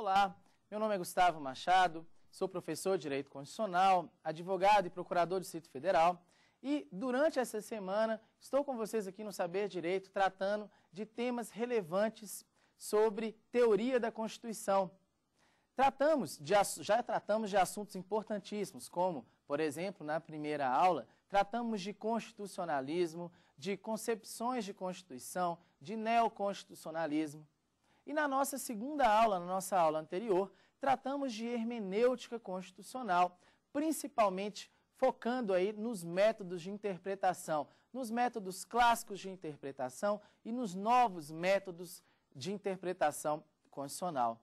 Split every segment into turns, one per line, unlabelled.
Olá, meu nome é Gustavo Machado, sou professor de Direito Constitucional, advogado e procurador do Distrito Federal e durante essa semana estou com vocês aqui no Saber Direito tratando de temas relevantes sobre teoria da Constituição. Tratamos de, já tratamos de assuntos importantíssimos, como, por exemplo, na primeira aula, tratamos de constitucionalismo, de concepções de Constituição, de neoconstitucionalismo. E na nossa segunda aula, na nossa aula anterior, tratamos de hermenêutica constitucional, principalmente focando aí nos métodos de interpretação, nos métodos clássicos de interpretação e nos novos métodos de interpretação constitucional.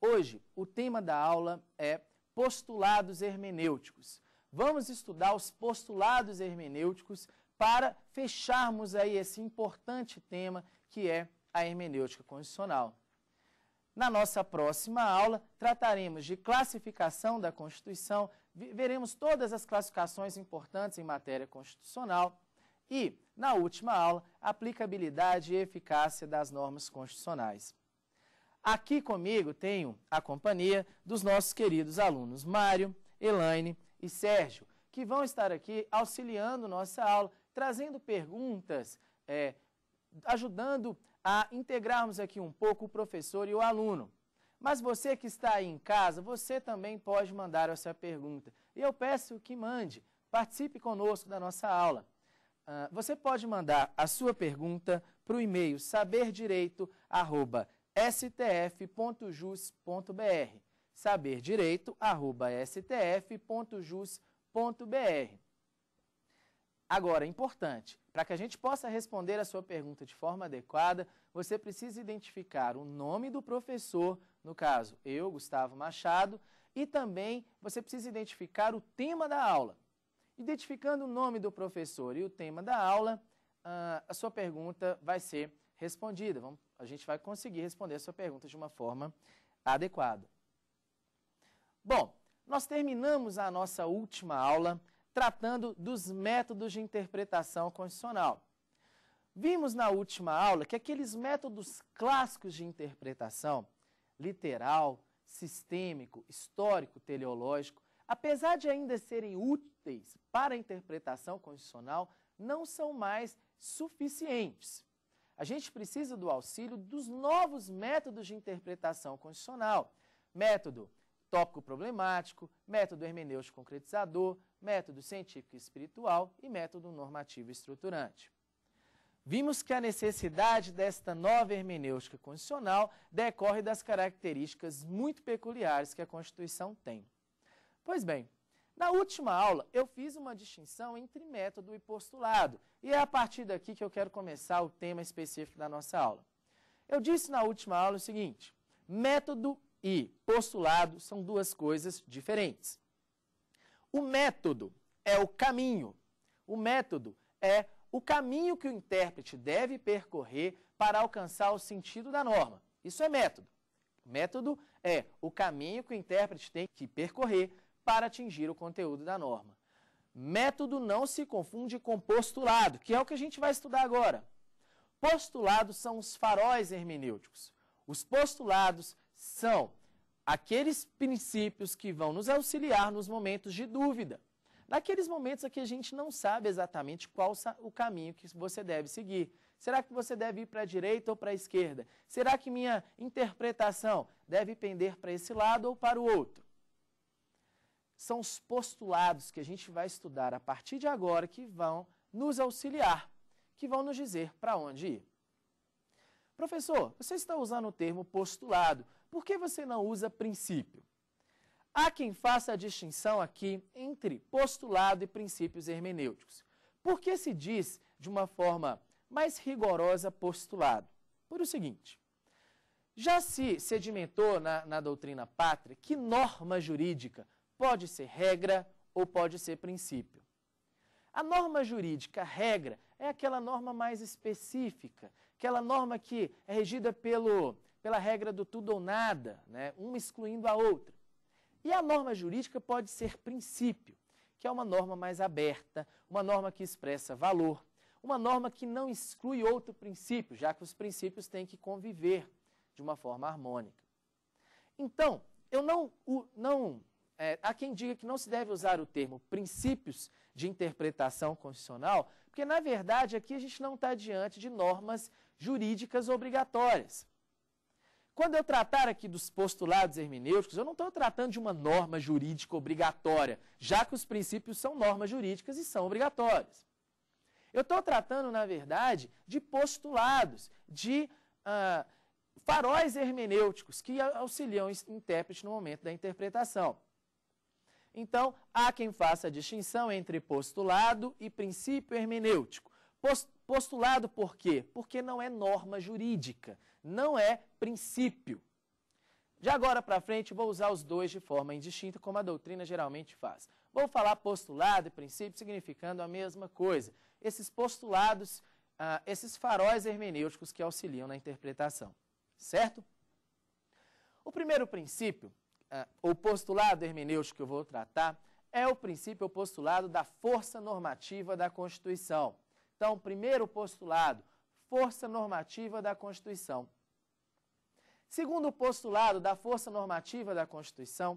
Hoje, o tema da aula é postulados hermenêuticos. Vamos estudar os postulados hermenêuticos para fecharmos aí esse importante tema que é a hermenêutica constitucional. Na nossa próxima aula, trataremos de classificação da Constituição, veremos todas as classificações importantes em matéria constitucional e, na última aula, aplicabilidade e eficácia das normas constitucionais. Aqui comigo tenho a companhia dos nossos queridos alunos Mário, Elaine e Sérgio, que vão estar aqui auxiliando nossa aula, trazendo perguntas, é, ajudando a integrarmos aqui um pouco o professor e o aluno. Mas você que está aí em casa, você também pode mandar essa pergunta. E eu peço que mande, participe conosco da nossa aula. Uh, você pode mandar a sua pergunta para o e-mail saberdireito.stf.jus.br saberdireito.stf.jus.br Agora, importante, para que a gente possa responder a sua pergunta de forma adequada, você precisa identificar o nome do professor, no caso, eu, Gustavo Machado, e também você precisa identificar o tema da aula. Identificando o nome do professor e o tema da aula, ah, a sua pergunta vai ser respondida. Vamos, a gente vai conseguir responder a sua pergunta de uma forma adequada. Bom, nós terminamos a nossa última aula tratando dos métodos de interpretação constitucional. Vimos na última aula que aqueles métodos clássicos de interpretação, literal, sistêmico, histórico, teleológico, apesar de ainda serem úteis para a interpretação constitucional, não são mais suficientes. A gente precisa do auxílio dos novos métodos de interpretação constitucional. Método tópico problemático, método hermenêutico concretizador, método científico espiritual e método normativo estruturante. Vimos que a necessidade desta nova hermenêutica condicional decorre das características muito peculiares que a Constituição tem. Pois bem, na última aula eu fiz uma distinção entre método e postulado, e é a partir daqui que eu quero começar o tema específico da nossa aula. Eu disse na última aula o seguinte: método e postulado são duas coisas diferentes. O método é o caminho. O método é o caminho que o intérprete deve percorrer para alcançar o sentido da norma. Isso é método. Método é o caminho que o intérprete tem que percorrer para atingir o conteúdo da norma. Método não se confunde com postulado, que é o que a gente vai estudar agora. Postulados são os faróis hermenêuticos. Os postulados são aqueles princípios que vão nos auxiliar nos momentos de dúvida. Naqueles momentos em que a gente não sabe exatamente qual o caminho que você deve seguir. Será que você deve ir para a direita ou para a esquerda? Será que minha interpretação deve pender para esse lado ou para o outro? São os postulados que a gente vai estudar a partir de agora que vão nos auxiliar, que vão nos dizer para onde ir. Professor, você está usando o termo postulado por que você não usa princípio? Há quem faça a distinção aqui entre postulado e princípios hermenêuticos. Por que se diz, de uma forma mais rigorosa, postulado? Por o seguinte, já se sedimentou na, na doutrina pátria que norma jurídica pode ser regra ou pode ser princípio. A norma jurídica, a regra, é aquela norma mais específica, aquela norma que é regida pelo pela regra do tudo ou nada, né? uma excluindo a outra. E a norma jurídica pode ser princípio, que é uma norma mais aberta, uma norma que expressa valor, uma norma que não exclui outro princípio, já que os princípios têm que conviver de uma forma harmônica. Então, eu não, o, não é, há quem diga que não se deve usar o termo princípios de interpretação constitucional, porque, na verdade, aqui a gente não está diante de normas jurídicas obrigatórias. Quando eu tratar aqui dos postulados hermenêuticos, eu não estou tratando de uma norma jurídica obrigatória, já que os princípios são normas jurídicas e são obrigatórias. Eu estou tratando, na verdade, de postulados, de ah, faróis hermenêuticos que auxiliam o intérprete no momento da interpretação. Então, há quem faça a distinção entre postulado e princípio hermenêutico. Post Postulado por quê? Porque não é norma jurídica, não é princípio. De agora para frente, vou usar os dois de forma indistinta, como a doutrina geralmente faz. Vou falar postulado e princípio significando a mesma coisa. Esses postulados, ah, esses faróis hermenêuticos que auxiliam na interpretação, certo? O primeiro princípio, ah, ou postulado hermenêutico que eu vou tratar, é o princípio ou postulado da força normativa da Constituição. Então, primeiro postulado, força normativa da Constituição. Segundo postulado da força normativa da Constituição,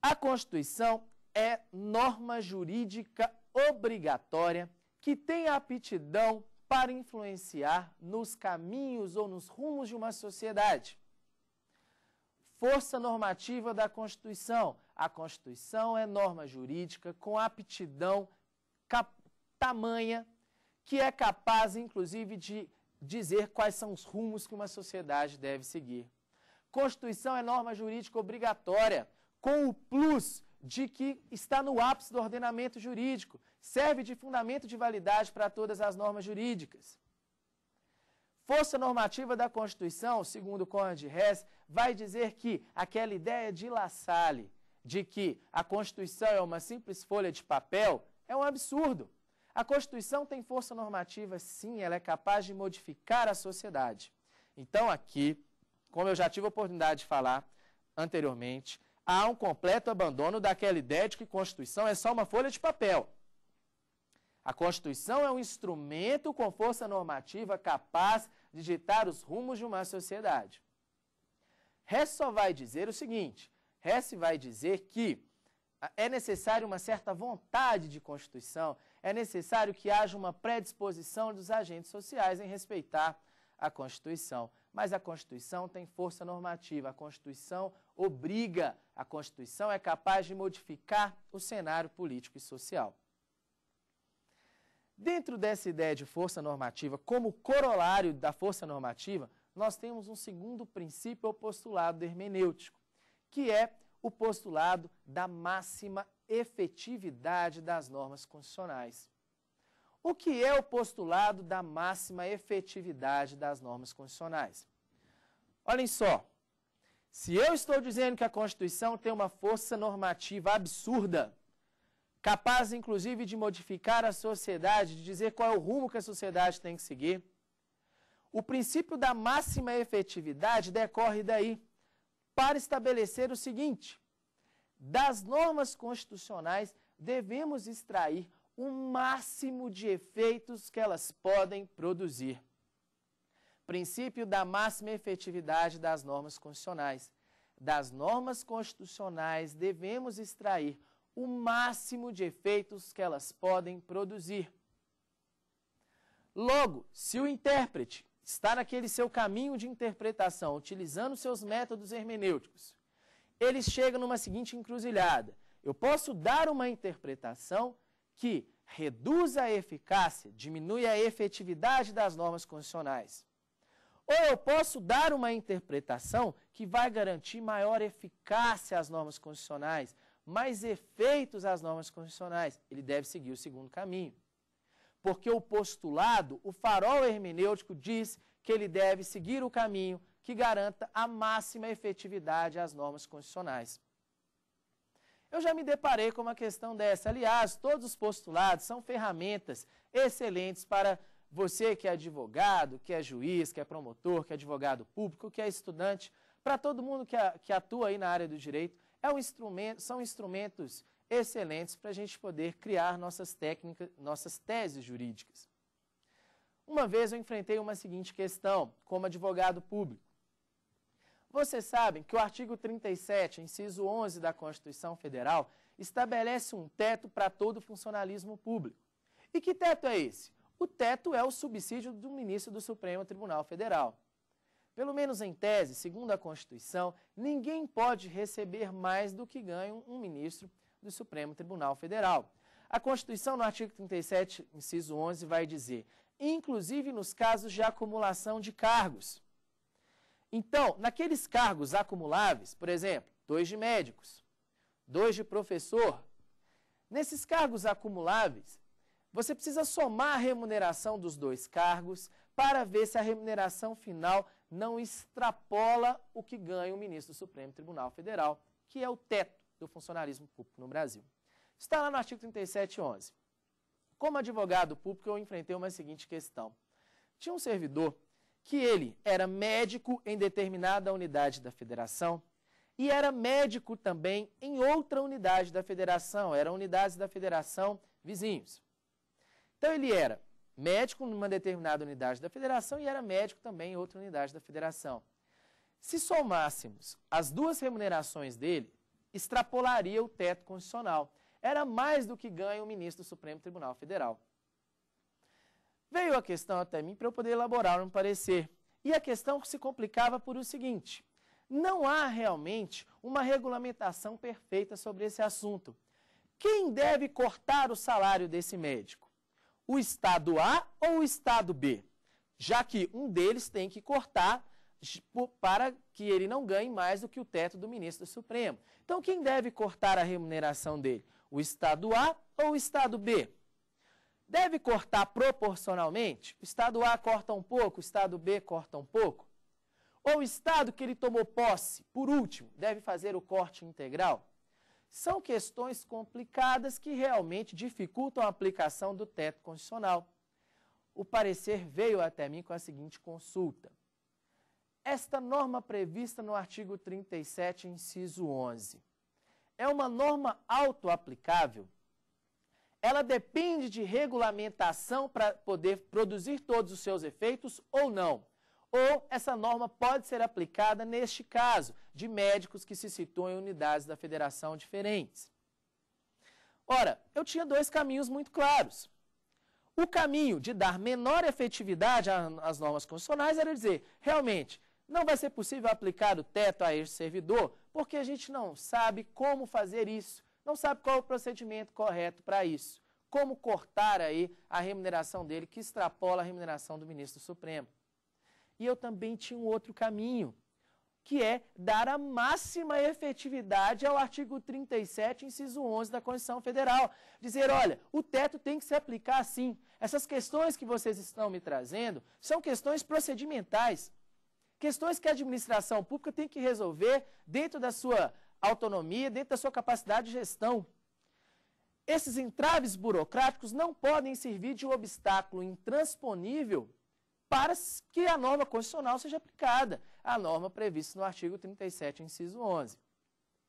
a Constituição é norma jurídica obrigatória que tem aptidão para influenciar nos caminhos ou nos rumos de uma sociedade. Força normativa da Constituição. A Constituição é norma jurídica com aptidão tamanha que é capaz, inclusive, de dizer quais são os rumos que uma sociedade deve seguir. Constituição é norma jurídica obrigatória, com o plus de que está no ápice do ordenamento jurídico, serve de fundamento de validade para todas as normas jurídicas. Força normativa da Constituição, segundo Conrad Hess, vai dizer que aquela ideia de La Salle, de que a Constituição é uma simples folha de papel, é um absurdo. A Constituição tem força normativa, sim, ela é capaz de modificar a sociedade. Então, aqui, como eu já tive a oportunidade de falar anteriormente, há um completo abandono daquela ideia de que Constituição é só uma folha de papel. A Constituição é um instrumento com força normativa capaz de ditar os rumos de uma sociedade. Hess só vai dizer o seguinte: Hess vai dizer que ah, é necessária uma certa vontade de Constituição, é necessário que haja uma predisposição dos agentes sociais em respeitar a Constituição. Mas a Constituição tem força normativa, a Constituição obriga, a Constituição é capaz de modificar o cenário político e social. Dentro dessa ideia de força normativa, como corolário da força normativa, nós temos um segundo princípio ou postulado hermenêutico, que é o postulado da máxima efetividade das normas constitucionais. O que é o postulado da máxima efetividade das normas constitucionais? Olhem só, se eu estou dizendo que a Constituição tem uma força normativa absurda, capaz inclusive de modificar a sociedade, de dizer qual é o rumo que a sociedade tem que seguir, o princípio da máxima efetividade decorre daí para estabelecer o seguinte: das normas constitucionais, devemos extrair o máximo de efeitos que elas podem produzir. Princípio da máxima efetividade das normas constitucionais. Das normas constitucionais devemos extrair o máximo de efeitos que elas podem produzir. Logo, se o intérprete está naquele seu caminho de interpretação, utilizando seus métodos hermenêuticos, eles chegam numa seguinte encruzilhada. Eu posso dar uma interpretação que reduz a eficácia, diminui a efetividade das normas constitucionais. Ou eu posso dar uma interpretação que vai garantir maior eficácia às normas constitucionais, mais efeitos às normas constitucionais. Ele deve seguir o segundo caminho. Porque o postulado, o farol hermenêutico diz que ele deve seguir o caminho que garanta a máxima efetividade às normas constitucionais. Eu já me deparei com uma questão dessa. Aliás, todos os postulados são ferramentas excelentes para você que é advogado, que é juiz, que é promotor, que é advogado público, que é estudante, para todo mundo que, a, que, atua aí na área do direito, é um instrumento, são instrumentos excelentes para a gente poder criar nossas técnicas, nossas teses jurídicas. Uma vez eu enfrentei uma seguinte questão, como advogado público. Vocês sabem que o artigo 37, inciso 11 da Constituição Federal, estabelece um teto para todo funcionalismo público. E que teto é esse? O teto é o subsídio do ministro do Supremo Tribunal Federal. Pelo menos em tese, segundo a Constituição, ninguém pode receber mais do que ganha um ministro do Supremo Tribunal Federal. A Constituição, no artigo 37, inciso 11, vai dizer, inclusive nos casos de acumulação de cargos. Então, naqueles cargos acumuláveis, por exemplo, dois de médicos, dois de professor, nesses cargos acumuláveis, você precisa somar a remuneração dos dois cargos para ver se a remuneração final não extrapola o que ganha o ministro do Supremo Tribunal Federal, que é o teto do funcionarismo público no Brasil. Está lá no artigo 37.11. Como advogado público, eu enfrentei uma seguinte questão. Tinha um servidor que ele era médico em determinada unidade da federação e era médico também em outra unidade da federação, eram unidades da federação vizinhos. Então ele era médico numa determinada unidade da federação e era médico também em outra unidade da federação. Se somássemos as duas remunerações dele, extrapolaria o teto constitucional. Era mais do que ganha o ministro do Supremo Tribunal Federal. Veio a questão até mim para eu poder elaborar um parecer. E a questão se complicava por o seguinte: não há realmente uma regulamentação perfeita sobre esse assunto. Quem deve cortar o salário desse médico? O Estado A ou o Estado B? Já que um deles tem que cortar para que ele não ganhe mais do que o teto do ministro do Supremo. Então, quem deve cortar a remuneração dele? O Estado A ou o Estado B? deve cortar proporcionalmente? O Estado A corta um pouco, o Estado B corta um pouco? Ou o Estado que ele tomou posse, por último, deve fazer o corte integral? São questões complicadas que realmente dificultam a aplicação do teto constitucional. O parecer veio até mim com a seguinte consulta. Esta norma prevista no artigo 37, inciso 11, é uma norma auto-aplicável? ela depende de regulamentação para poder produzir todos os seus efeitos ou não. Ou essa norma pode ser aplicada, neste caso, de médicos que se situam em unidades da federação diferentes. Ora, eu tinha dois caminhos muito claros. O caminho de dar menor efetividade às normas constitucionais era dizer, realmente, não vai ser possível aplicar o teto a este servidor, porque a gente não sabe como fazer isso não sabe qual é o procedimento correto para isso. Como cortar aí a remuneração dele, que extrapola a remuneração do ministro Supremo. E eu também tinha um outro caminho, que é dar a máxima efetividade ao artigo 37, inciso 11 da Constituição Federal. Dizer, olha, o teto tem que se aplicar assim. Essas questões que vocês estão me trazendo são questões procedimentais. Questões que a administração pública tem que resolver dentro da sua autonomia, dentro da sua capacidade de gestão. Esses entraves burocráticos não podem servir de um obstáculo intransponível para que a norma constitucional seja aplicada, a norma prevista no artigo 37, inciso 11.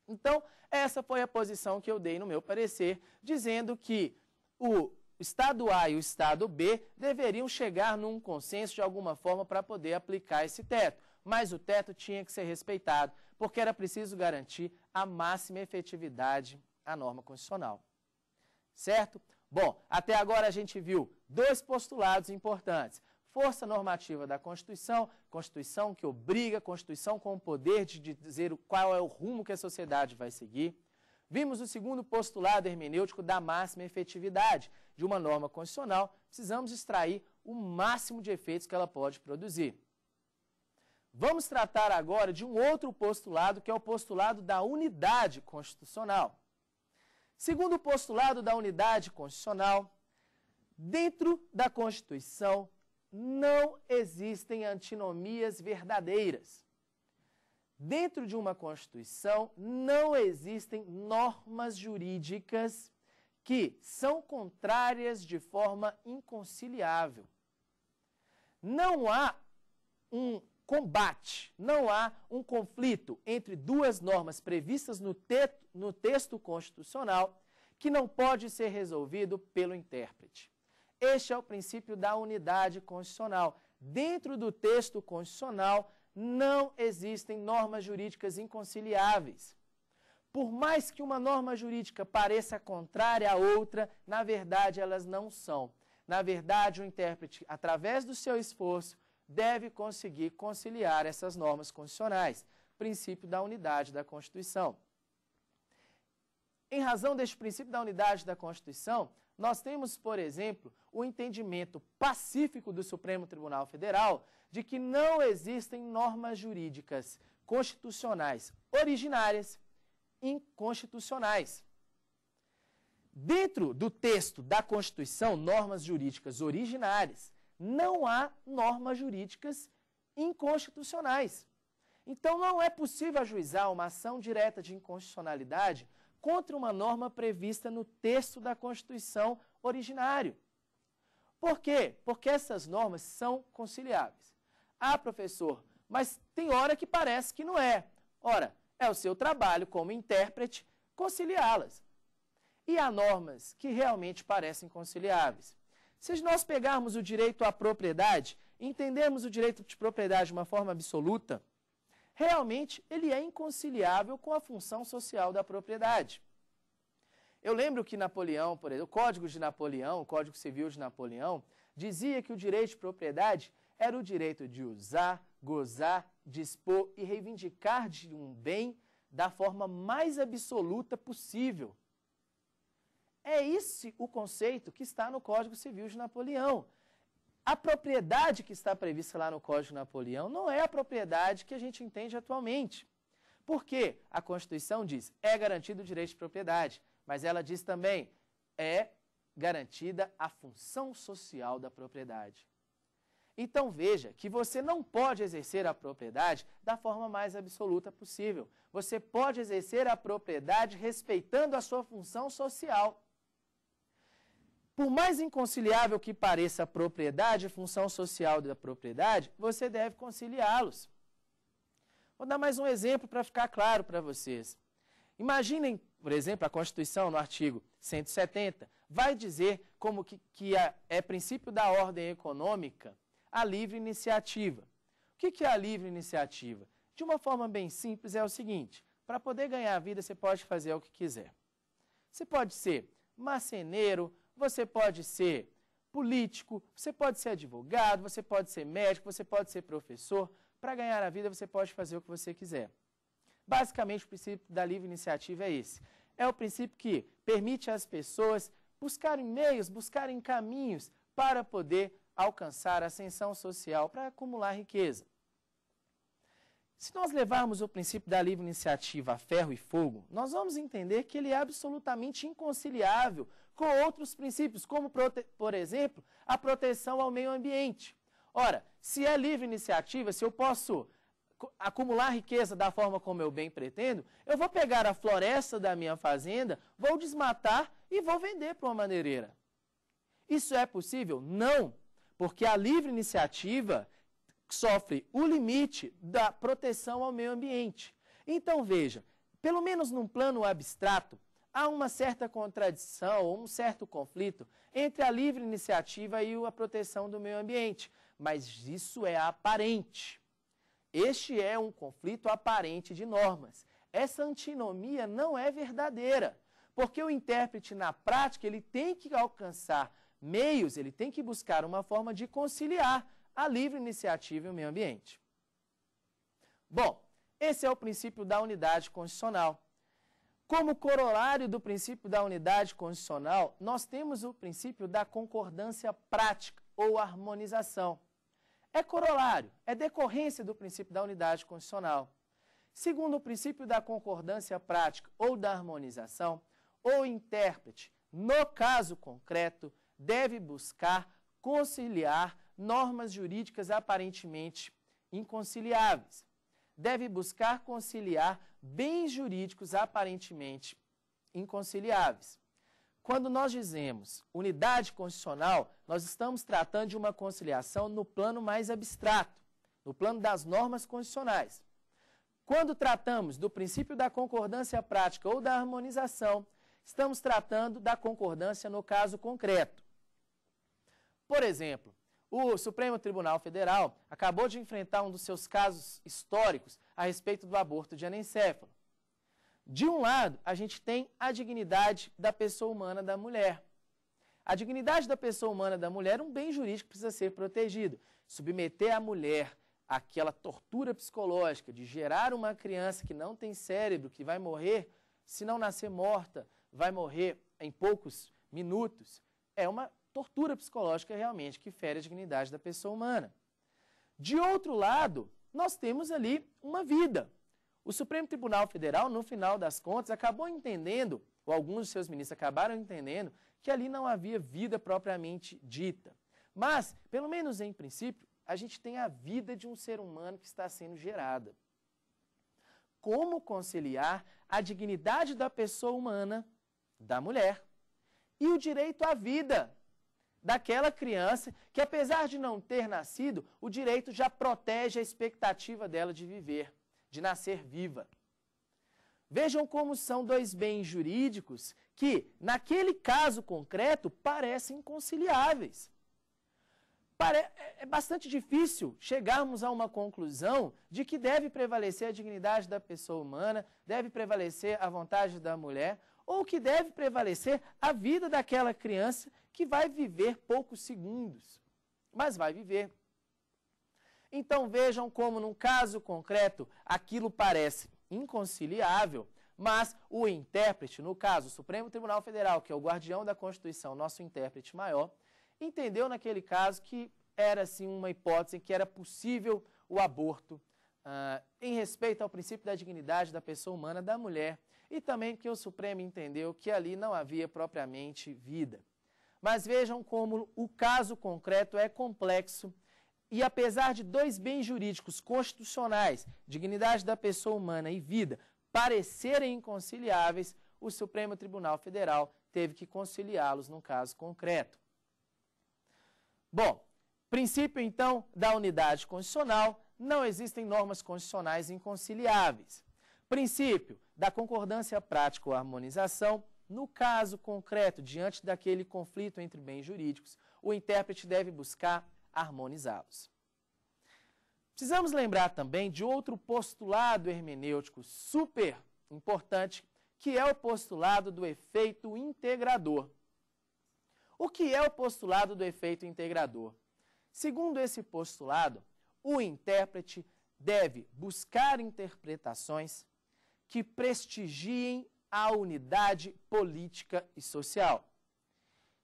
Então, essa foi a posição que eu dei no meu parecer, dizendo que o Estado A e o Estado B deveriam chegar num consenso de alguma forma para poder aplicar esse teto. Mas o teto tinha que ser respeitado, porque era preciso garantir a máxima efetividade à norma constitucional. Certo? Bom, até agora a gente viu dois postulados importantes. Força normativa da Constituição, Constituição que obriga, Constituição com o poder de dizer qual é o rumo que a sociedade vai seguir. Vimos o segundo postulado hermenêutico da máxima efetividade. De uma norma constitucional, precisamos extrair o máximo de efeitos que ela pode produzir. Vamos tratar agora de um outro postulado, que é o postulado da unidade constitucional. Segundo o postulado da unidade constitucional, dentro da Constituição não existem antinomias verdadeiras. Dentro de uma Constituição não existem normas jurídicas que são contrárias de forma inconciliável. Não há um combate, não há um conflito entre duas normas previstas no, te no texto constitucional que não pode ser resolvido pelo intérprete. Este é o princípio da unidade constitucional. Dentro do texto constitucional não existem normas jurídicas inconciliáveis. Por mais que uma norma jurídica pareça contrária à outra, na verdade elas não são. Na verdade, o intérprete, através do seu esforço, deve conseguir conciliar essas normas constitucionais, princípio da unidade da Constituição. Em razão deste princípio da unidade da Constituição, nós temos, por exemplo, o entendimento pacífico do Supremo Tribunal Federal de que não existem normas jurídicas constitucionais originárias inconstitucionais. Dentro do texto da Constituição, normas jurídicas originárias, não há normas jurídicas inconstitucionais. Então, não é possível ajuizar uma ação direta de inconstitucionalidade contra uma norma prevista no texto da Constituição originário. Por quê? Porque essas normas são conciliáveis. Ah, professor, mas tem hora que parece que não é. Ora, é o seu trabalho como intérprete conciliá-las. E há normas que realmente parecem conciliáveis. Se nós pegarmos o direito à propriedade, entendermos o direito de propriedade de uma forma absoluta, realmente ele é inconciliável com a função social da propriedade. Eu lembro que Napoleão, por exemplo, o Código de Napoleão, o Código Civil de Napoleão, dizia que o direito de propriedade era o direito de usar, gozar, dispor e reivindicar de um bem da forma mais absoluta possível. É esse o conceito que está no Código Civil de Napoleão. A propriedade que está prevista lá no Código de Napoleão não é a propriedade que a gente entende atualmente. Porque a Constituição diz é garantido o direito de propriedade, mas ela diz também é garantida a função social da propriedade. Então veja que você não pode exercer a propriedade da forma mais absoluta possível. Você pode exercer a propriedade respeitando a sua função social. Por mais inconciliável que pareça a propriedade, a função social da propriedade, você deve conciliá-los. Vou dar mais um exemplo para ficar claro para vocês. Imaginem, por exemplo, a Constituição, no artigo 170, vai dizer como que, que a, é princípio da ordem econômica a livre iniciativa. O que, que é a livre iniciativa? De uma forma bem simples, é o seguinte: para poder ganhar a vida, você pode fazer o que quiser. Você pode ser marceneiro, você pode ser político, você pode ser advogado, você pode ser médico, você pode ser professor. Para ganhar a vida, você pode fazer o que você quiser. Basicamente, o princípio da livre iniciativa é esse. É o princípio que permite às pessoas buscarem meios, buscarem caminhos para poder alcançar ascensão social, para acumular riqueza. Se nós levarmos o princípio da livre iniciativa a ferro e fogo, nós vamos entender que ele é absolutamente inconciliável com outros princípios, como, por exemplo, a proteção ao meio ambiente. Ora, se é livre iniciativa, se eu posso acumular riqueza da forma como eu bem pretendo, eu vou pegar a floresta da minha fazenda, vou desmatar e vou vender para uma maneireira. Isso é possível? Não, porque a livre iniciativa sofre o limite da proteção ao meio ambiente. Então veja, pelo menos num plano abstrato, há uma certa contradição, um certo conflito entre a livre iniciativa e a proteção do meio ambiente, mas isso é aparente. Este é um conflito aparente de normas. Essa antinomia não é verdadeira, porque o intérprete na prática ele tem que alcançar meios, ele tem que buscar uma forma de conciliar a livre iniciativa e o meio ambiente. Bom, esse é o princípio da unidade constitucional. Como corolário do princípio da unidade constitucional, nós temos o princípio da concordância prática ou harmonização. É corolário, é decorrência do princípio da unidade constitucional. Segundo o princípio da concordância prática ou da harmonização, o intérprete, no caso concreto, deve buscar conciliar normas jurídicas aparentemente inconciliáveis. Deve buscar conciliar bens jurídicos aparentemente inconciliáveis. Quando nós dizemos unidade constitucional, nós estamos tratando de uma conciliação no plano mais abstrato, no plano das normas constitucionais. Quando tratamos do princípio da concordância prática ou da harmonização, estamos tratando da concordância no caso concreto. Por exemplo, o Supremo Tribunal Federal acabou de enfrentar um dos seus casos históricos a respeito do aborto de anencefalo. De um lado, a gente tem a dignidade da pessoa humana da mulher. A dignidade da pessoa humana da mulher é um bem jurídico que precisa ser protegido. Submeter a mulher àquela tortura psicológica de gerar uma criança que não tem cérebro, que vai morrer, se não nascer morta, vai morrer em poucos minutos, é uma tortura psicológica realmente que fere a dignidade da pessoa humana. De outro lado, nós temos ali uma vida. O Supremo Tribunal Federal, no final das contas, acabou entendendo, ou alguns de seus ministros acabaram entendendo, que ali não havia vida propriamente dita. Mas, pelo menos em princípio, a gente tem a vida de um ser humano que está sendo gerada. Como conciliar a dignidade da pessoa humana, da mulher, e o direito à vida daquela criança que, apesar de não ter nascido, o direito já protege a expectativa dela de viver, de nascer viva. Vejam como são dois bens jurídicos que, naquele caso concreto, parecem conciliáveis. É, é bastante difícil chegarmos a uma conclusão de que deve prevalecer a dignidade da pessoa humana, deve prevalecer a vontade da mulher, ou que deve prevalecer a vida daquela criança que vai viver poucos segundos, mas vai viver. Então vejam como, num caso concreto, aquilo parece inconciliável, mas o intérprete, no caso, o Supremo Tribunal Federal, que é o guardião da Constituição, nosso intérprete maior, entendeu naquele caso que era assim uma hipótese que era possível o aborto uh, em respeito ao princípio da dignidade da pessoa humana, da mulher, e também que o Supremo entendeu que ali não havia propriamente vida. Mas vejam como o caso concreto é complexo e apesar de dois bens jurídicos constitucionais, dignidade da pessoa humana e vida, parecerem inconciliáveis, o Supremo Tribunal Federal teve que conciliá-los num caso concreto. Bom, princípio então da unidade constitucional, não existem normas constitucionais inconciliáveis. Princípio da concordância prática ou harmonização, no caso concreto, diante daquele conflito entre bens jurídicos, o intérprete deve buscar harmonizá-los. Precisamos lembrar também de outro postulado hermenêutico super importante, que é o postulado do efeito integrador. O que é o postulado do efeito integrador? Segundo esse postulado, o intérprete deve buscar interpretações que prestigiem à unidade política e social.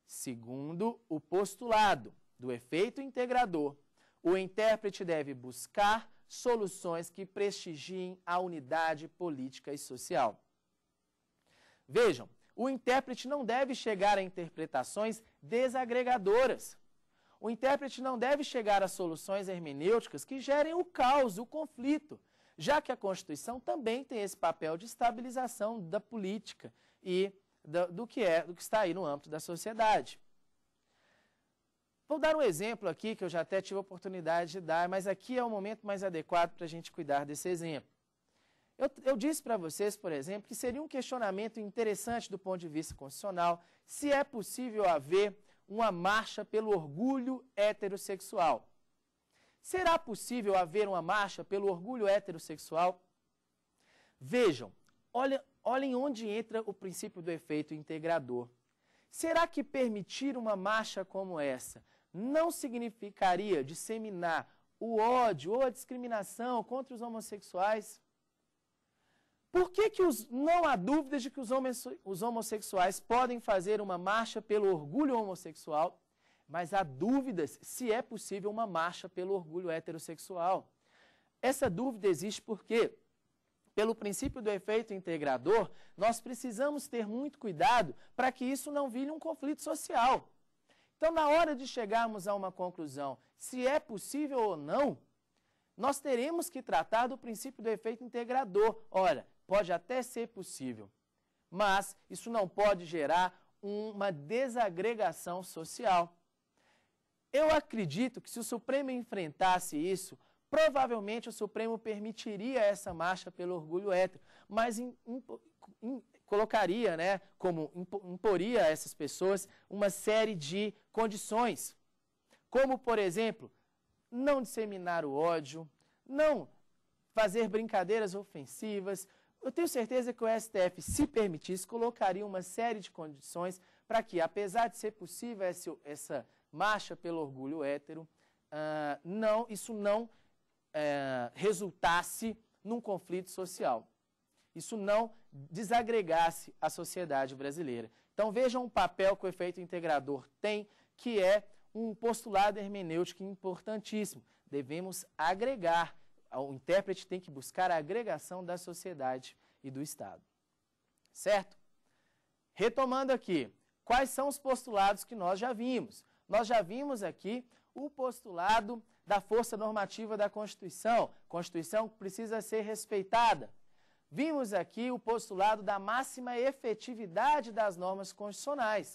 Segundo o postulado do efeito integrador, o intérprete deve buscar soluções que prestigiem a unidade política e social. Vejam, o intérprete não deve chegar a interpretações desagregadoras. O intérprete não deve chegar a soluções hermenêuticas que gerem o caos, o conflito, já que a Constituição também tem esse papel de estabilização da política e do, do que é, do que está aí no âmbito da sociedade. Vou dar um exemplo aqui que eu já até tive a oportunidade de dar, mas aqui é o momento mais adequado para a gente cuidar desse exemplo. Eu, eu disse para vocês, por exemplo, que seria um questionamento interessante do ponto de vista constitucional se é possível haver uma marcha pelo orgulho heterossexual. Será possível haver uma marcha pelo orgulho heterossexual? Vejam, olha, olhem onde entra o princípio do efeito integrador. Será que permitir uma marcha como essa não significaria disseminar o ódio ou a discriminação contra os homossexuais? Por que, que os, não há dúvidas de que os, homossexuais podem fazer uma marcha pelo orgulho homossexual? mas há dúvidas se é possível uma marcha pelo orgulho heterossexual. Essa dúvida existe porque, pelo princípio do efeito integrador, nós precisamos ter muito cuidado para que isso não vire um conflito social. Então, na hora de chegarmos a uma conclusão, se é possível ou não, nós teremos que tratar do princípio do efeito integrador. Olha, pode até ser possível, mas isso não pode gerar uma desagregação social. Eu acredito que se o Supremo enfrentasse isso, provavelmente o Supremo permitiria essa marcha pelo orgulho hétero, mas colocaria, né, como imporia a essas pessoas uma série de condições, como, por exemplo, não disseminar o ódio, não fazer brincadeiras ofensivas. Eu tenho certeza que o STF, se permitisse, colocaria uma série de condições para que, apesar de ser possível essa, essa marcha pelo orgulho hétero, uh, não, isso não uh, resultasse num conflito social. Isso não desagregasse a sociedade brasileira. Então vejam o papel que o efeito integrador tem, que é um postulado hermenêutico importantíssimo. Devemos agregar, o intérprete tem que buscar a agregação da sociedade e do Estado. Certo? Retomando aqui, quais são os postulados que nós já vimos? nós já vimos aqui o postulado da força normativa da Constituição. Constituição precisa ser respeitada. Vimos aqui o postulado da máxima efetividade das normas constitucionais.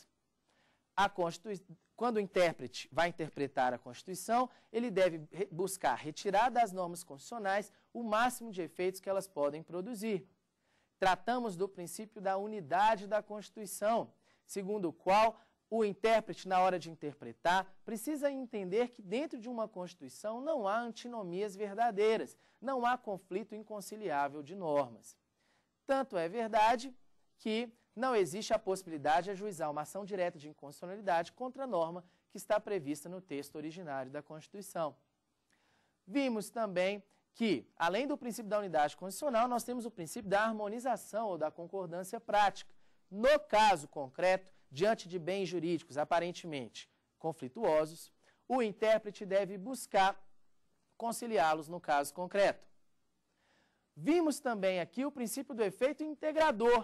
Constitui... Quando o intérprete vai interpretar a Constituição, ele deve buscar retirar das normas constitucionais o máximo de efeitos que elas podem produzir. Tratamos do princípio da unidade da Constituição, segundo o qual o intérprete, na hora de interpretar, precisa entender que dentro de uma Constituição não há antinomias verdadeiras, não há conflito inconciliável de normas. Tanto é verdade que não existe a possibilidade de ajuizar uma ação direta de inconstitucionalidade contra a norma que está prevista no texto originário da Constituição. Vimos também que, além do princípio da unidade constitucional, nós temos o princípio da harmonização ou da concordância prática. No caso concreto, diante de bens jurídicos aparentemente conflituosos, o intérprete deve buscar conciliá-los no caso concreto. Vimos também aqui o princípio do efeito integrador.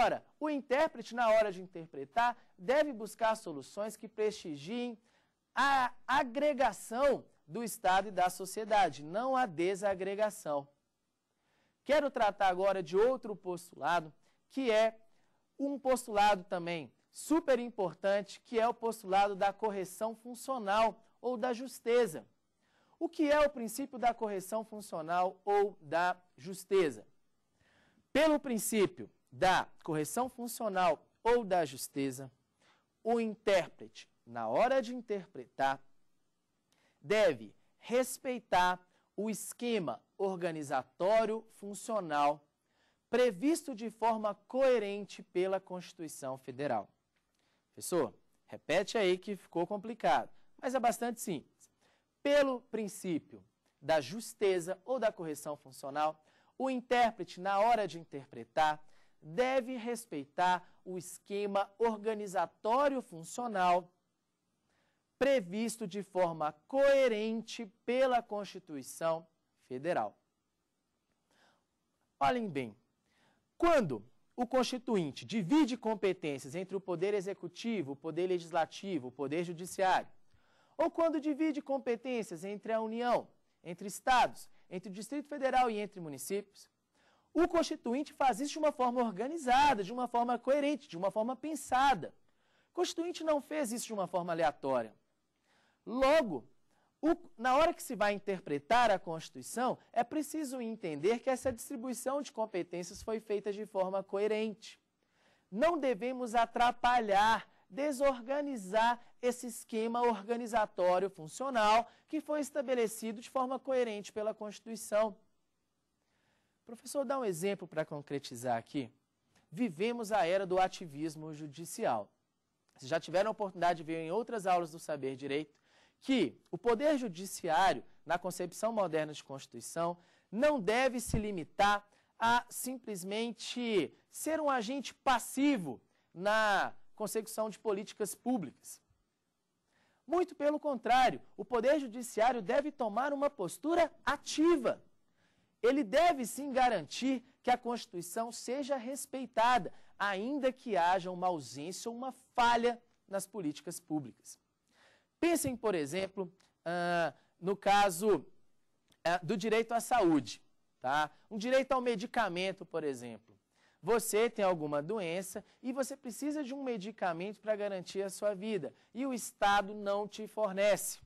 Ora, o intérprete, na hora de interpretar, deve buscar soluções que prestigiem a agregação do Estado e da sociedade, não a desagregação. Quero tratar agora de outro postulado, que é um postulado também super importante, que é o postulado da correção funcional ou da justeza. O que é o princípio da correção funcional ou da justeza? Pelo princípio da correção funcional ou da justeza, o intérprete, na hora de interpretar, deve respeitar o esquema organizatório funcional previsto de forma coerente pela Constituição Federal. Pessoa, repete aí que ficou complicado, mas é bastante simples. Pelo princípio da justeza ou da correção funcional, o intérprete, na hora de interpretar, deve respeitar o esquema organizatório funcional previsto de forma coerente pela Constituição Federal. Olhem bem, quando o Constituinte divide competências entre o Poder Executivo, o Poder Legislativo, o Poder Judiciário, ou quando divide competências entre a União, entre Estados, entre o Distrito Federal e entre municípios, o Constituinte faz isso de uma forma organizada, de uma forma coerente, de uma forma pensada. O Constituinte não fez isso de uma forma aleatória. Logo, o, na hora que se vai interpretar a Constituição, é preciso entender que essa distribuição de competências foi feita de forma coerente. Não devemos atrapalhar, desorganizar esse esquema organizatório funcional que foi estabelecido de forma coerente pela Constituição. Professor, dá um exemplo para concretizar aqui. Vivemos a era do ativismo judicial. Vocês já tiveram a oportunidade de ver em outras aulas do Saber Direito que o poder judiciário, na concepção moderna de Constituição, não deve se limitar a simplesmente ser um agente passivo na consecução de políticas públicas. Muito pelo contrário, o poder judiciário deve tomar uma postura ativa. Ele deve sim garantir que a Constituição seja respeitada, ainda que haja uma ausência ou uma falha nas políticas públicas. Pensem, por exemplo, uh, no caso uh, do direito à saúde. Tá? Um direito ao medicamento, por exemplo. Você tem alguma doença e você precisa de um medicamento para garantir a sua vida e o Estado não te fornece.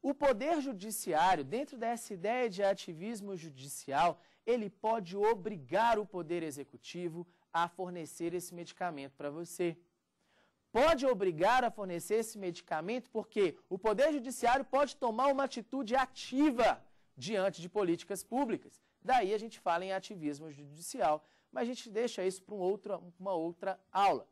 O poder judiciário, dentro dessa ideia de ativismo judicial, ele pode obrigar o poder executivo a fornecer esse medicamento para você pode obrigar a fornecer esse medicamento, porque o Poder Judiciário pode tomar uma atitude ativa diante de políticas públicas. Daí a gente fala em ativismo judicial, mas a gente deixa isso para um outro, uma outra aula.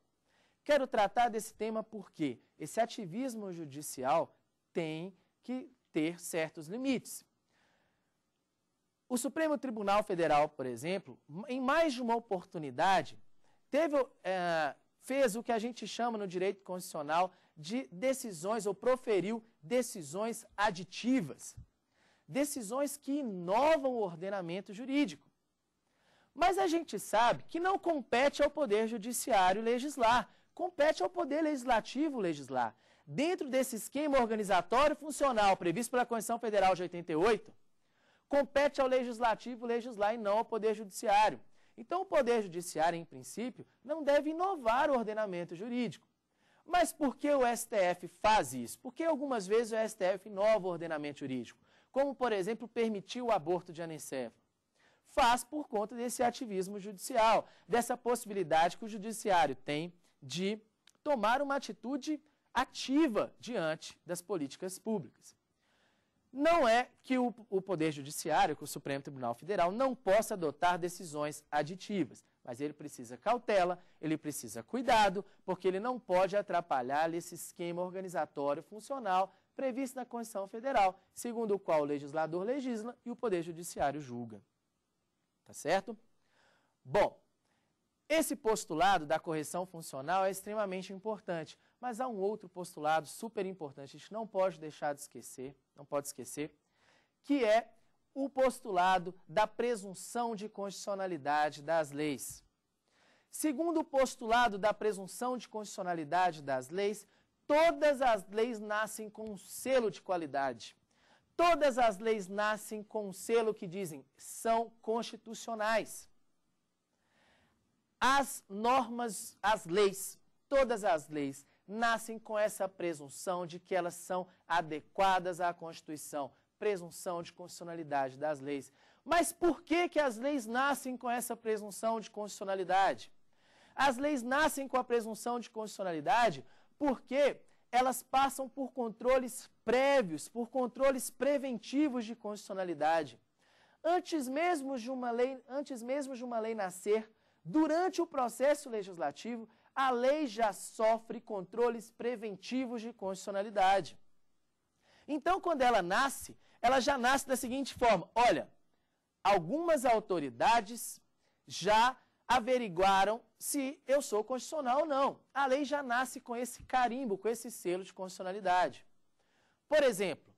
Quero tratar desse tema porque esse ativismo judicial tem que ter certos limites. O Supremo Tribunal Federal, por exemplo, em mais de uma oportunidade, teve, é, fez o que a gente chama no direito constitucional de decisões ou proferiu decisões aditivas. Decisões que inovam o ordenamento jurídico. Mas a gente sabe que não compete ao Poder Judiciário legislar, compete ao Poder Legislativo legislar. Dentro desse esquema organizatório funcional previsto pela Constituição Federal de 88, compete ao Legislativo legislar e não ao Poder Judiciário. Então, o Poder Judiciário, em princípio, não deve inovar o ordenamento jurídico. Mas por que o STF faz isso? Por que algumas vezes o STF inova o ordenamento jurídico? Como, por exemplo, permitiu o aborto de anencefalo? Faz por conta desse ativismo judicial, dessa possibilidade que o judiciário tem de tomar uma atitude ativa diante das políticas públicas não é que o, o, Poder Judiciário, que o Supremo Tribunal Federal, não possa adotar decisões aditivas, mas ele precisa cautela, ele precisa cuidado, porque ele não pode atrapalhar esse esquema organizatório funcional previsto na Constituição Federal, segundo o qual o legislador legisla e o Poder Judiciário julga. Tá certo? Bom, esse postulado da correção funcional é extremamente importante, mas há um outro postulado super importante, a gente não pode deixar de esquecer, não pode esquecer, que é o postulado da presunção de constitucionalidade das leis. Segundo o postulado da presunção de constitucionalidade das leis, todas as leis nascem com um selo de qualidade. Todas as leis nascem com um selo que dizem são constitucionais. As normas, as leis, todas as leis nascem com essa presunção de que elas são adequadas à Constituição, presunção de constitucionalidade das leis. Mas por que, que as leis nascem com essa presunção de constitucionalidade? As leis nascem com a presunção de constitucionalidade porque elas passam por controles prévios, por controles preventivos de constitucionalidade. Antes mesmo de uma lei, antes mesmo de uma lei nascer, durante o processo legislativo, a lei já sofre controles preventivos de constitucionalidade. Então, quando ela nasce, ela já nasce da seguinte forma: olha, algumas autoridades já averiguaram se eu sou constitucional ou não. A lei já nasce com esse carimbo, com esse selo de constitucionalidade. Por exemplo,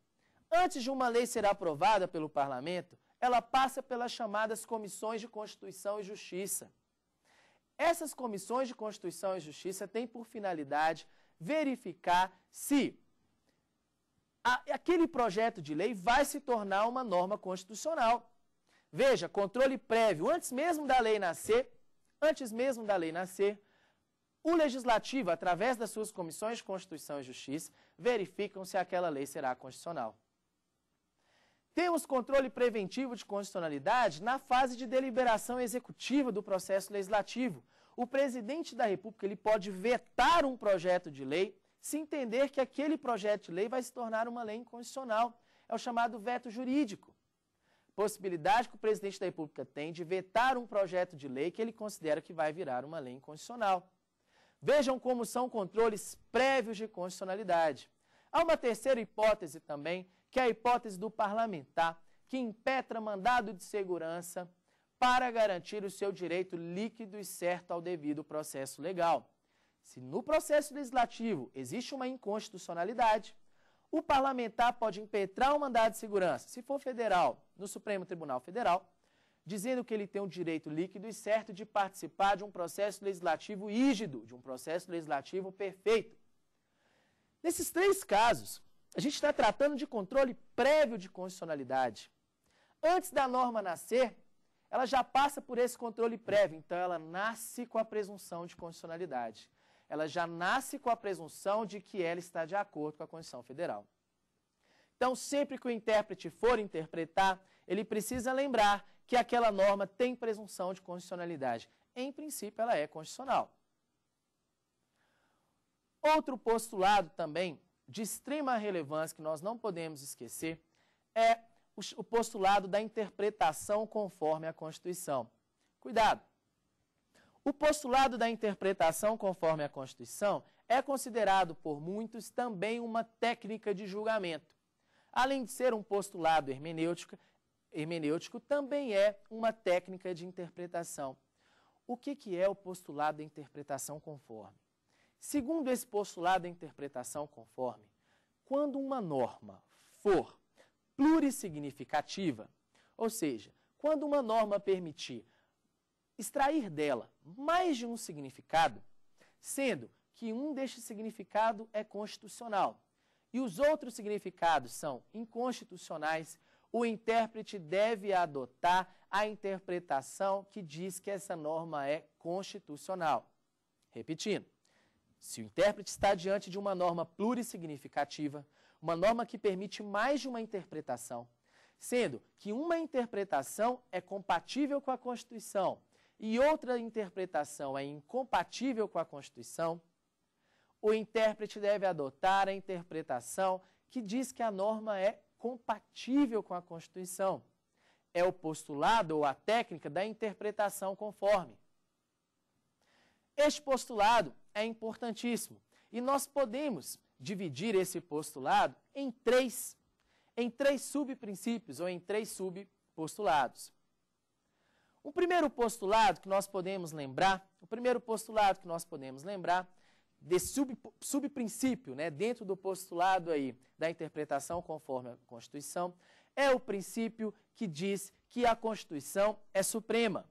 antes de uma lei ser aprovada pelo parlamento, ela passa pelas chamadas comissões de Constituição e Justiça. Essas comissões de Constituição e Justiça têm por finalidade verificar se a, aquele projeto de lei vai se tornar uma norma constitucional. Veja, controle prévio, antes mesmo da lei nascer, antes mesmo da lei nascer, o legislativo, através das suas comissões de Constituição e Justiça, verificam se aquela lei será constitucional. Temos controle preventivo de constitucionalidade na fase de deliberação executiva do processo legislativo. O presidente da República ele pode vetar um projeto de lei se entender que aquele projeto de lei vai se tornar uma lei inconstitucional. É o chamado veto jurídico. Possibilidade que o presidente da República tem de vetar um projeto de lei que ele considera que vai virar uma lei inconstitucional. Vejam como são controles prévios de constitucionalidade. Há uma terceira hipótese também que é a hipótese do parlamentar que impetra mandado de segurança para garantir o seu direito líquido e certo ao devido processo legal. Se no processo legislativo existe uma inconstitucionalidade, o parlamentar pode impetrar o um mandado de segurança, se for federal, no Supremo Tribunal Federal, dizendo que ele tem o direito líquido e certo de participar de um processo legislativo rígido, de um processo legislativo perfeito. Nesses três casos, a gente está tratando de controle prévio de constitucionalidade. Antes da norma nascer, ela já passa por esse controle prévio, então ela nasce com a presunção de constitucionalidade. Ela já nasce com a presunção de que ela está de acordo com a Constituição Federal. Então, sempre que o intérprete for interpretar, ele precisa lembrar que aquela norma tem presunção de constitucionalidade. Em princípio, ela é constitucional. Outro postulado também de extrema relevância que nós não podemos esquecer é o postulado da interpretação conforme a Constituição. Cuidado! O postulado da interpretação conforme a Constituição é considerado por muitos também uma técnica de julgamento. Além de ser um postulado hermenêutico, hermenêutico também é uma técnica de interpretação. O que, que é o postulado da interpretação conforme? Segundo esse postulado da interpretação conforme, quando uma norma for plurissignificativa, ou seja, quando uma norma permitir extrair dela mais de um significado, sendo que um deste significado é constitucional e os outros significados são inconstitucionais, o intérprete deve adotar a interpretação que diz que essa norma é constitucional. Repetindo, se o intérprete está diante de uma norma plurissignificativa, uma norma que permite mais de uma interpretação, sendo que uma interpretação é compatível com a Constituição e outra interpretação é incompatível com a Constituição, o intérprete deve adotar a interpretação que diz que a norma é compatível com a Constituição. É o postulado ou a técnica da interpretação conforme. Este postulado é importantíssimo. E nós podemos dividir esse postulado em três, em três subprincípios ou em três subpostulados. O primeiro postulado que nós podemos lembrar, o primeiro postulado que nós podemos lembrar desse sub, subprincípio, né, dentro do postulado aí da interpretação conforme a Constituição, é o princípio que diz que a Constituição é suprema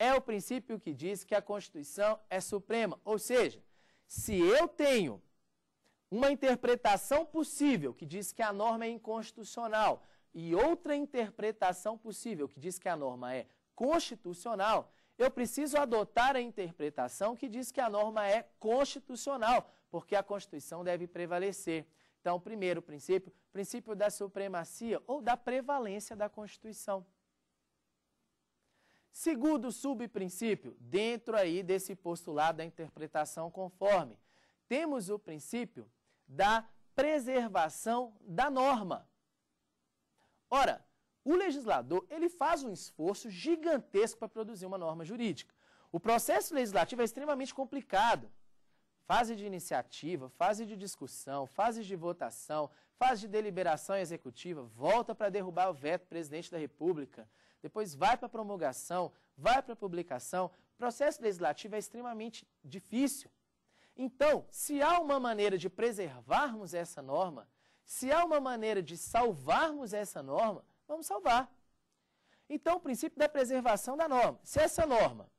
é o princípio que diz que a Constituição é suprema. Ou seja, se eu tenho uma interpretação possível que diz que a norma é inconstitucional e outra interpretação possível que diz que a norma é constitucional, eu preciso adotar a interpretação que diz que a norma é constitucional, porque a Constituição deve prevalecer. Então, primeiro princípio, princípio da supremacia ou da prevalência da Constituição. Segundo subprincípio, dentro aí desse postulado da interpretação conforme, temos o princípio da preservação da norma. Ora, o legislador ele faz um esforço gigantesco para produzir uma norma jurídica. O processo legislativo é extremamente complicado. Fase de iniciativa, fase de discussão, fase de votação, fase de deliberação executiva, volta para derrubar o veto do presidente da República depois vai para a promulgação, vai para a publicação. O processo legislativo é extremamente difícil. Então, se há uma maneira de preservarmos essa norma, se há uma maneira de salvarmos essa norma, vamos salvar. Então, o princípio da preservação da norma. Se essa norma,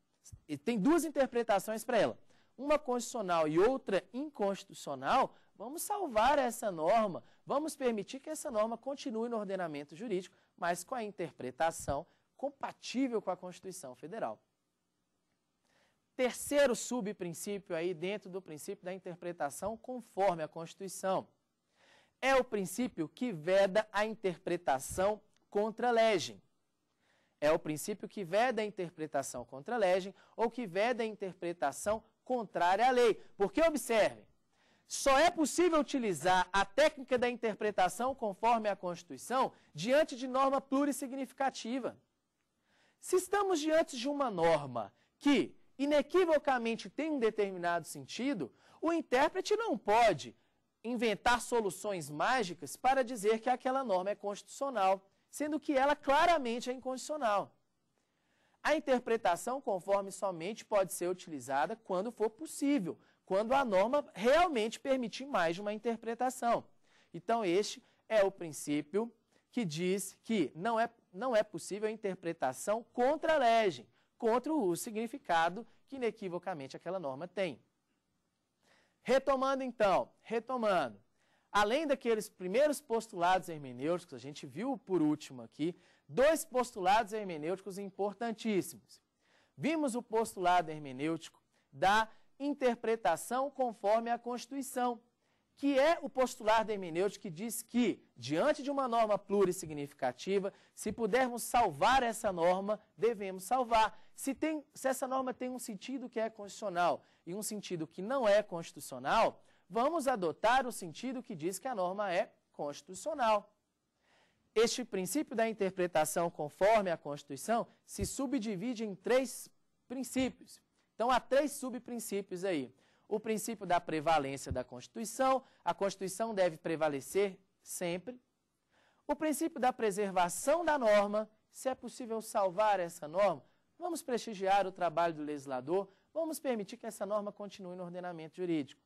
tem duas interpretações para ela, uma constitucional e outra inconstitucional, vamos salvar essa norma, vamos permitir que essa norma continue no ordenamento jurídico mas com a interpretação compatível com a Constituição Federal. Terceiro subprincípio aí dentro do princípio da interpretação conforme a Constituição. É o princípio que veda a interpretação contra legem. É o princípio que veda a interpretação contra legem ou que veda a interpretação contrária à lei. Porque observem só é possível utilizar a técnica da interpretação conforme a Constituição diante de norma plurissignificativa. Se estamos diante de uma norma que inequivocamente tem um determinado sentido, o intérprete não pode inventar soluções mágicas para dizer que aquela norma é constitucional, sendo que ela claramente é inconstitucional. A interpretação conforme somente pode ser utilizada quando for possível, quando a norma realmente permite mais de uma interpretação. Então, este é o princípio que diz que não é, não é possível a interpretação contra a legem, contra o significado que inequivocamente aquela norma tem. Retomando então, retomando, além daqueles primeiros postulados hermenêuticos, a gente viu por último aqui, dois postulados hermenêuticos importantíssimos. Vimos o postulado hermenêutico da interpretação conforme a Constituição, que é o postular da hermenêutica que diz que, diante de uma norma plurissignificativa, se pudermos salvar essa norma, devemos salvar. Se, tem, se essa norma tem um sentido que é constitucional e um sentido que não é constitucional, vamos adotar o sentido que diz que a norma é constitucional. Este princípio da interpretação conforme a Constituição se subdivide em três princípios. Então há três subprincípios aí. O princípio da prevalência da Constituição, a Constituição deve prevalecer sempre. O princípio da preservação da norma, se é possível salvar essa norma, vamos prestigiar o trabalho do legislador, vamos permitir que essa norma continue no ordenamento jurídico.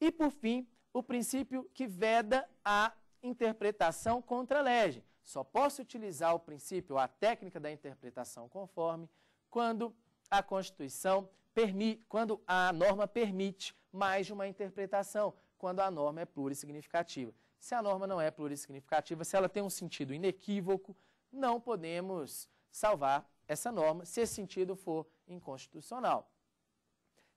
E, por fim, o princípio que veda a interpretação contra a lege. Só posso utilizar o princípio, a técnica da interpretação conforme, quando a Constituição permite, quando a norma permite mais de uma interpretação, quando a norma é plurissignificativa. Se a norma não é plurissignificativa, se ela tem um sentido inequívoco, não podemos salvar essa norma se esse sentido for inconstitucional.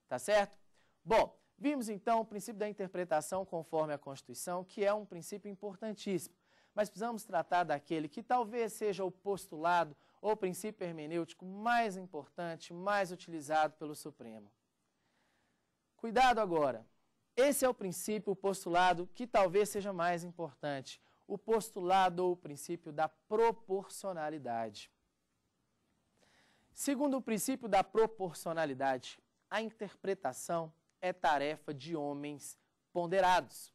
Tá certo? Bom, vimos então o princípio da interpretação conforme a Constituição, que é um princípio importantíssimo, mas precisamos tratar daquele que talvez seja o postulado o princípio hermenêutico mais importante, mais utilizado pelo Supremo. Cuidado agora. Esse é o princípio, o postulado que talvez seja mais importante, o postulado ou o princípio da proporcionalidade. Segundo o princípio da proporcionalidade, a interpretação é tarefa de homens ponderados.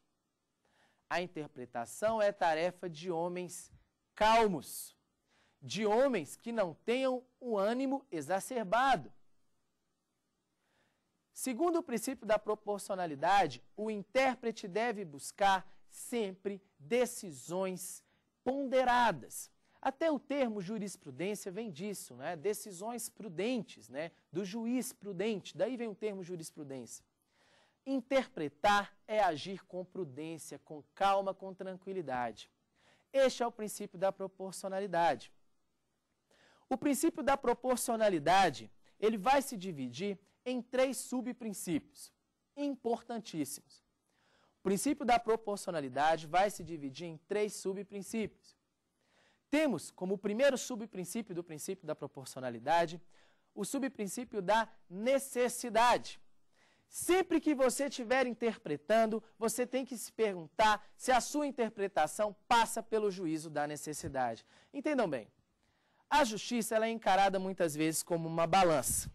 A interpretação é tarefa de homens calmos de homens que não tenham o ânimo exacerbado. Segundo o princípio da proporcionalidade, o intérprete deve buscar sempre decisões ponderadas. Até o termo jurisprudência vem disso, né? Decisões prudentes, né? Do juiz prudente, daí vem o termo jurisprudência. Interpretar é agir com prudência, com calma, com tranquilidade. Este é o princípio da proporcionalidade. O princípio da proporcionalidade, ele vai se dividir em três subprincípios importantíssimos. O princípio da proporcionalidade vai se dividir em três subprincípios. Temos como primeiro subprincípio do princípio da proporcionalidade o subprincípio da necessidade. Sempre que você estiver interpretando, você tem que se perguntar se a sua interpretação passa pelo juízo da necessidade. Entendam bem, a justiça ela é encarada muitas vezes como uma balança.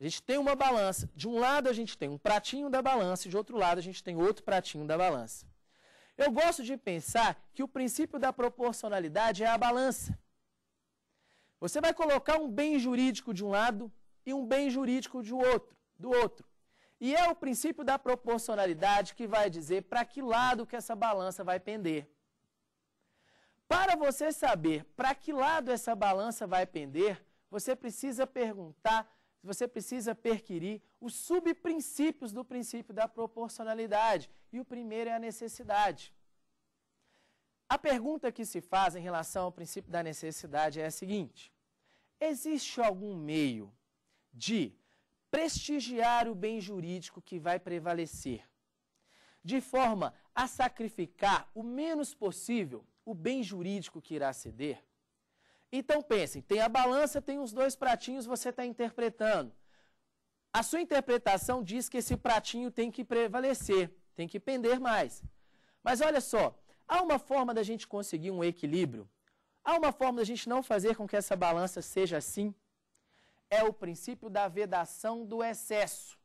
A gente tem uma balança. De um lado a gente tem um pratinho da balança e de outro lado a gente tem outro pratinho da balança. Eu gosto de pensar que o princípio da proporcionalidade é a balança. Você vai colocar um bem jurídico de um lado e um bem jurídico de outro, do outro. E é o princípio da proporcionalidade que vai dizer para que lado que essa balança vai pender. Para você saber para que lado essa balança vai pender, você precisa perguntar, você precisa perquirir os subprincípios do princípio da proporcionalidade. E o primeiro é a necessidade. A pergunta que se faz em relação ao princípio da necessidade é a seguinte: existe algum meio de prestigiar o bem jurídico que vai prevalecer, de forma a sacrificar o menos possível o bem jurídico que irá ceder? Então pensem, tem a balança, tem os dois pratinhos, você está interpretando. A sua interpretação diz que esse pratinho tem que prevalecer, tem que pender mais. Mas olha só, há uma forma da gente conseguir um equilíbrio? Há uma forma da gente não fazer com que essa balança seja assim? É o princípio da vedação do excesso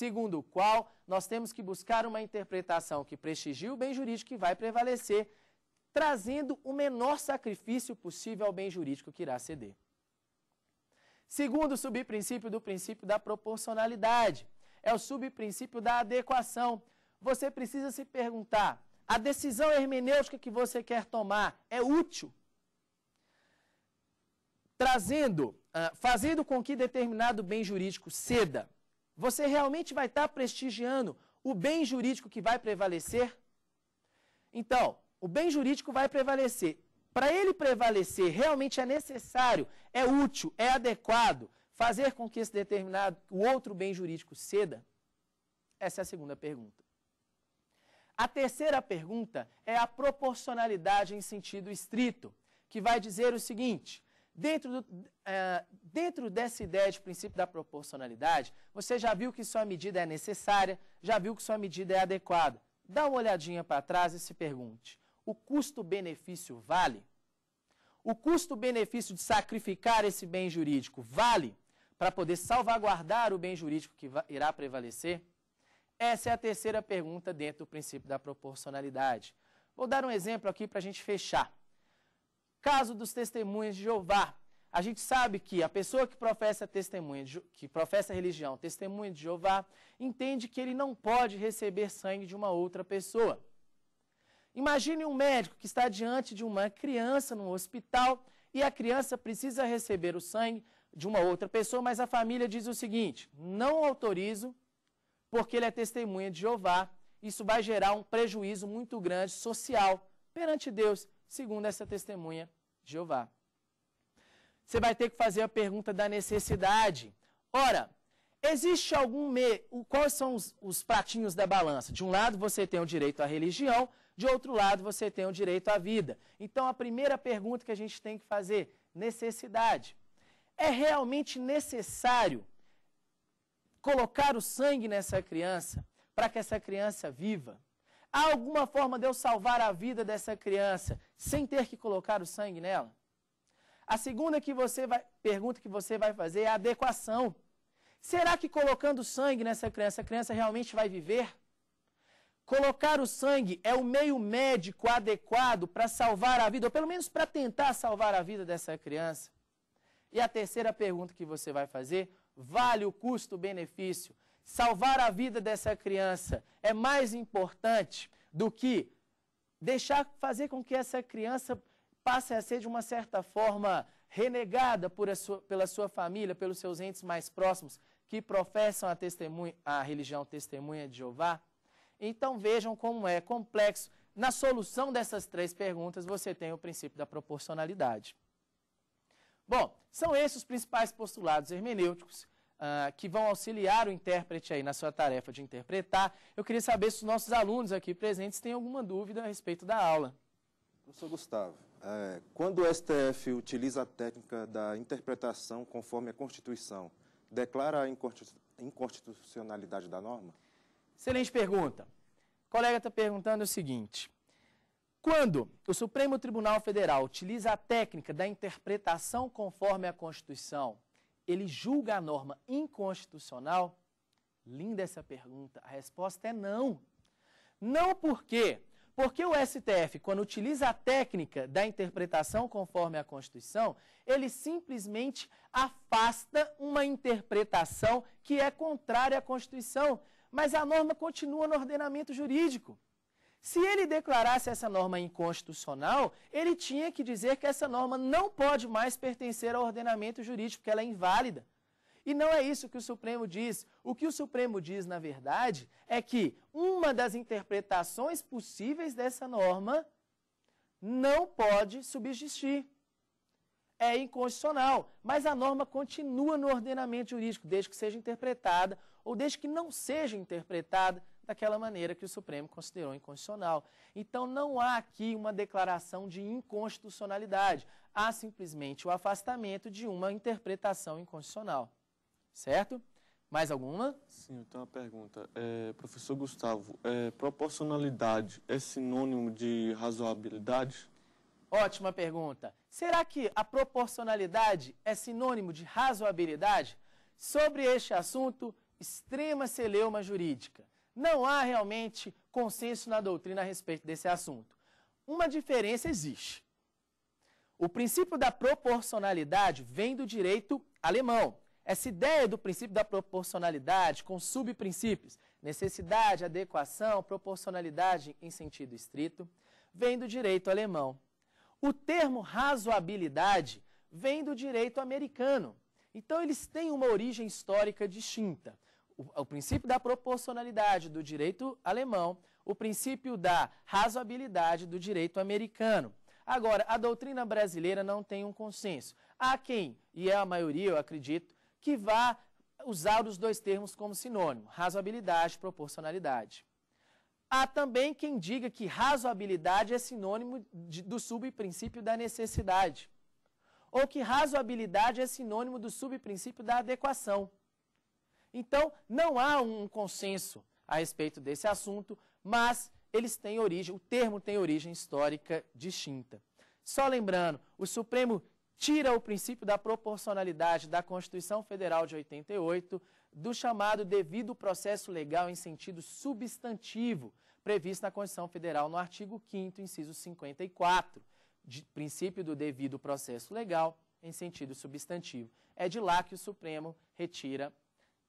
segundo o qual nós temos que buscar uma interpretação que prestigie o bem jurídico que vai prevalecer trazendo o menor sacrifício possível ao bem jurídico que irá ceder. Segundo subprincípio do princípio da proporcionalidade, é o subprincípio da adequação. Você precisa se perguntar: a decisão hermenêutica que você quer tomar é útil? Trazendo, ah, fazendo com que determinado bem jurídico ceda, você realmente vai estar prestigiando o bem jurídico que vai prevalecer? Então, o bem jurídico vai prevalecer. Para ele prevalecer, realmente é necessário, é útil, é adequado fazer com que esse determinado, o outro bem jurídico ceda? Essa é a segunda pergunta. A terceira pergunta é a proporcionalidade em sentido estrito, que vai dizer o seguinte: dentro, do, é, dentro dessa ideia de princípio da proporcionalidade, você já viu que sua medida é necessária, já viu que sua medida é adequada. Dá uma olhadinha para trás e se pergunte: o custo-benefício vale? O custo-benefício de sacrificar esse bem jurídico vale para poder salvaguardar o bem jurídico que irá prevalecer? Essa é a terceira pergunta dentro do princípio da proporcionalidade. Vou dar um exemplo aqui para a gente fechar. Caso dos testemunhos de Jeová. A gente sabe que a pessoa que professa testemunha, que professa religião, testemunha de Jeová, entende que ele não pode receber sangue de uma outra pessoa. Imagine um médico que está diante de uma criança no hospital e a criança precisa receber o sangue de uma outra pessoa, mas a família diz o seguinte: não autorizo, porque ele é testemunha de Jeová. Isso vai gerar um prejuízo muito grande social perante Deus, segundo essa testemunha de Jeová. Você vai ter que fazer a pergunta da necessidade. Ora, existe algum. Me... Quais são os, os pratinhos da balança? De um lado você tem o direito à religião, de outro lado, você tem o direito à vida. Então, a primeira pergunta que a gente tem que fazer, necessidade. É realmente necessário colocar o sangue nessa criança para que essa criança viva? Há alguma forma de eu salvar a vida dessa criança sem ter que colocar o sangue nela? A segunda que você vai, pergunta que você vai fazer é a adequação. Será que colocando sangue nessa criança, a criança realmente vai viver? Colocar o sangue é o meio médico adequado para salvar a vida, ou pelo menos para tentar salvar a vida dessa criança. E a terceira pergunta que você vai fazer, vale o custo-benefício? Salvar a vida dessa criança é mais importante do que deixar fazer com que essa criança passe a ser de uma certa forma renegada sua, pela sua família, pelos seus entes mais próximos que professam a, a religião testemunha de Jeová? Então vejam como é complexo. Na solução dessas três perguntas, você tem o princípio da proporcionalidade. Bom, são esses os principais postulados hermenêuticos ah, que vão auxiliar o intérprete aí na sua tarefa de interpretar. Eu queria saber se os nossos alunos aqui presentes têm alguma dúvida a respeito da aula. Professor Gustavo, é, quando o STF utiliza a técnica da interpretação conforme a Constituição, declara a inconstitucionalidade da norma? Excelente pergunta. O colega está perguntando o seguinte. Quando o Supremo Tribunal Federal utiliza a técnica da interpretação conforme a Constituição, ele julga a norma inconstitucional? Linda essa pergunta. A resposta é não. Não por quê? Porque o STF, quando utiliza a técnica da interpretação conforme a Constituição, ele simplesmente afasta uma interpretação que é contrária à Constituição mas a norma continua no ordenamento jurídico. Se ele declarasse essa norma inconstitucional, ele tinha que dizer que essa norma não pode mais pertencer ao ordenamento jurídico, que ela é inválida. E não é isso que o Supremo diz. O que o Supremo diz, na verdade, é que uma das interpretações possíveis dessa norma não pode subsistir. É inconstitucional, mas a norma continua no ordenamento jurídico, desde que seja interpretada ou desde que não seja interpretada daquela maneira que o Supremo considerou inconstitucional. Então não há aqui uma declaração de inconstitucionalidade, há simplesmente o afastamento de uma interpretação inconstitucional. Certo? Mais alguma? Sim, eu tenho uma pergunta. É, professor Gustavo, é, proporcionalidade é sinônimo de razoabilidade? Ótima pergunta. Será que a proporcionalidade é sinônimo de razoabilidade? Sobre este assunto, extrema celeuma jurídica. Não há realmente consenso na doutrina a respeito desse assunto. Uma diferença existe. O princípio da proporcionalidade vem do direito alemão. Essa ideia do princípio da proporcionalidade com subprincípios, necessidade, adequação, proporcionalidade em sentido estrito, vem do direito alemão. O termo razoabilidade vem do direito americano. Então, eles têm uma origem histórica distinta o, o princípio da proporcionalidade do direito alemão, o princípio da razoabilidade do direito americano. Agora, a doutrina brasileira não tem um consenso. Há quem, e é a maioria, eu acredito, que vá usar os dois termos como sinônimo, razoabilidade e proporcionalidade. Há também quem diga que razoabilidade é sinônimo de, do subprincípio da necessidade, ou que razoabilidade é sinônimo do subprincípio da adequação. Então, não há um consenso a respeito desse assunto, mas eles têm origem, o termo tem origem histórica distinta. Só lembrando, o Supremo tira o princípio da proporcionalidade da Constituição Federal de 88 do chamado devido processo legal em sentido substantivo, previsto na Constituição Federal no artigo 5º, inciso 54, de, princípio do devido processo legal em sentido substantivo. É de lá que o Supremo retira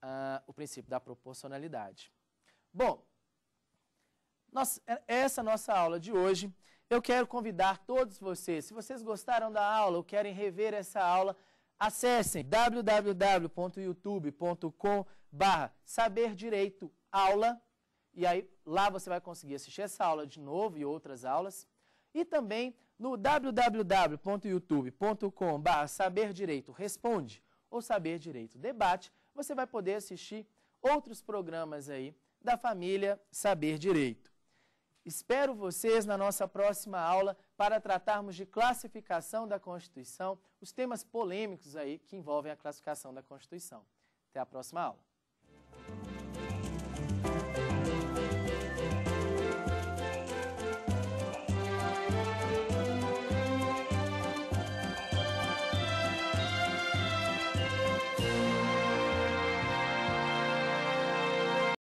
uh, o princípio da proporcionalidade. Bom, nossa, essa nossa aula de hoje, eu quero convidar todos vocês, se vocês gostaram da aula ou querem rever essa aula, acessem www.youtube.com barra saber direito aula e aí lá você vai conseguir assistir essa aula de novo e outras aulas e também no www.youtube.com barra saber direito responde ou saber direito debate você vai poder assistir outros programas aí da família Saber Direito. Espero vocês na nossa próxima aula para tratarmos de classificação da Constituição, os temas polêmicos aí que envolvem a classificação da Constituição. Até a próxima aula.